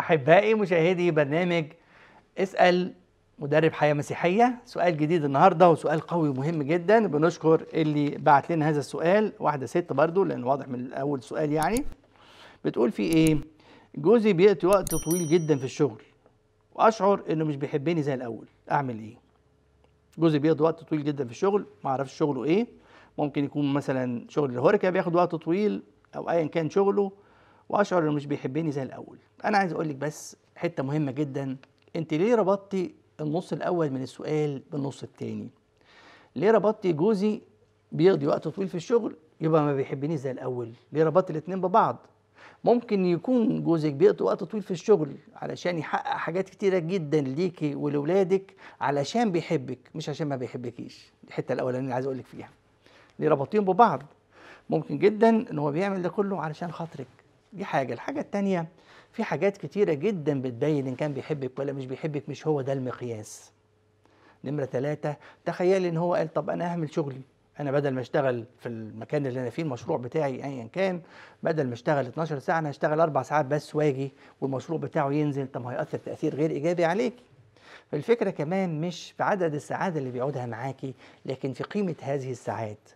أحبائي مشاهدي برنامج اسأل مدرب حياة مسيحية سؤال جديد النهاردة وسؤال قوي ومهم جدا بنشكر اللي بعت لنا هذا السؤال واحدة ست برضو لأن واضح من أول سؤال يعني بتقول في إيه جوزي بيقضي وقت طويل جدا في الشغل وأشعر إنه مش بيحبني زي الأول أعمل إيه جوزي بيقضي وقت طويل جدا في الشغل ما اعرفش شغله إيه ممكن يكون مثلا شغل الهركة بياخد وقت طويل أو أيا كان شغله واشعر انه مش بيحبني زي الاول انا عايز اقول لك بس حته مهمه جدا انت ليه ربطتي النص الاول من السؤال بالنص الثاني ليه ربطتي جوزي بيقضي وقت طويل في الشغل يبقى ما بيحبنيش زي الاول ليه ربطت الاتنين ببعض ممكن يكون جوزك بيقضي وقت طويل في الشغل علشان يحقق حاجات كتيرة جدا ليكي ولولادك علشان بيحبك مش عشان ما بيحبكيش الحتة الأولانية اللي عايز أقولك فيها ليه ربطيهم ببعض ممكن جدا إن هو بيعمل ده كله علشان خاطرك دي حاجه الحاجه الثانيه في حاجات كتيره جدا بتبين ان كان بيحبك ولا مش بيحبك مش هو ده المقياس نمره ثلاثة تخيل ان هو قال طب انا هعمل شغلي انا بدل ما اشتغل في المكان اللي انا فيه المشروع بتاعي ايا كان بدل ما اشتغل 12 ساعه انا هشتغل اربع ساعات بس واجي والمشروع بتاعه ينزل طب ما هيأثر تاثير غير ايجابي عليكي فالفكره كمان مش في عدد الساعات اللي بيقعدها معاكي لكن في قيمه هذه الساعات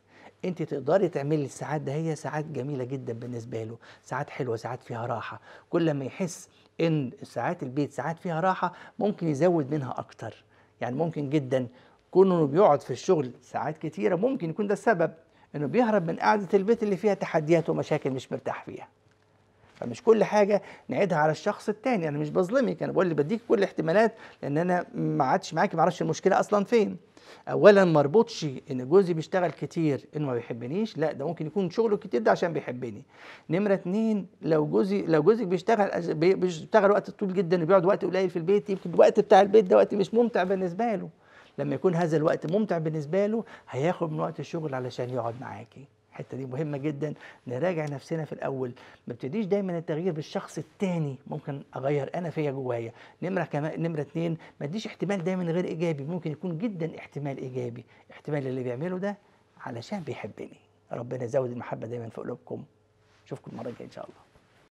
انت تقدري تعملي الساعات ده هي ساعات جميله جدا بالنسبه له ساعات حلوه ساعات فيها راحه كل ما يحس ان ساعات البيت ساعات فيها راحه ممكن يزود منها اكتر يعني ممكن جدا كونه بيقعد في الشغل ساعات كتيره ممكن يكون ده السبب انه بيهرب من قعده البيت اللي فيها تحديات ومشاكل مش مرتاح فيها فمش كل حاجه نعيدها على الشخص التاني انا مش بظلمك انا بقول بديك كل الاحتمالات لان انا ما عادش معاكي ما اعرفش المشكله اصلا فين اولا ما اربطش ان جوزي بيشتغل كتير انه ما بيحبنيش لا ده ممكن يكون شغله كتير ده عشان بيحبني نمره اتنين لو جوزي لو جوزك بيشتغل بيشتغل وقت طويل جدا وبيقعد وقت قليل في البيت يمكن الوقت بتاع البيت ده وقت مش ممتع بالنسبه له لما يكون هذا الوقت ممتع بالنسبه له هياخد من وقت الشغل علشان يقعد معاكي الحته دي مهمه جدا نراجع نفسنا في الاول ما ابتديش دايما التغيير بالشخص التاني ممكن اغير انا فيا جوايا نمره كمان نمره اثنين ما اديش احتمال دايما غير ايجابي ممكن يكون جدا احتمال ايجابي احتمال اللي بيعمله ده علشان بيحبني ربنا يزود المحبه دايما في قلوبكم اشوفكم المره الجايه ان شاء الله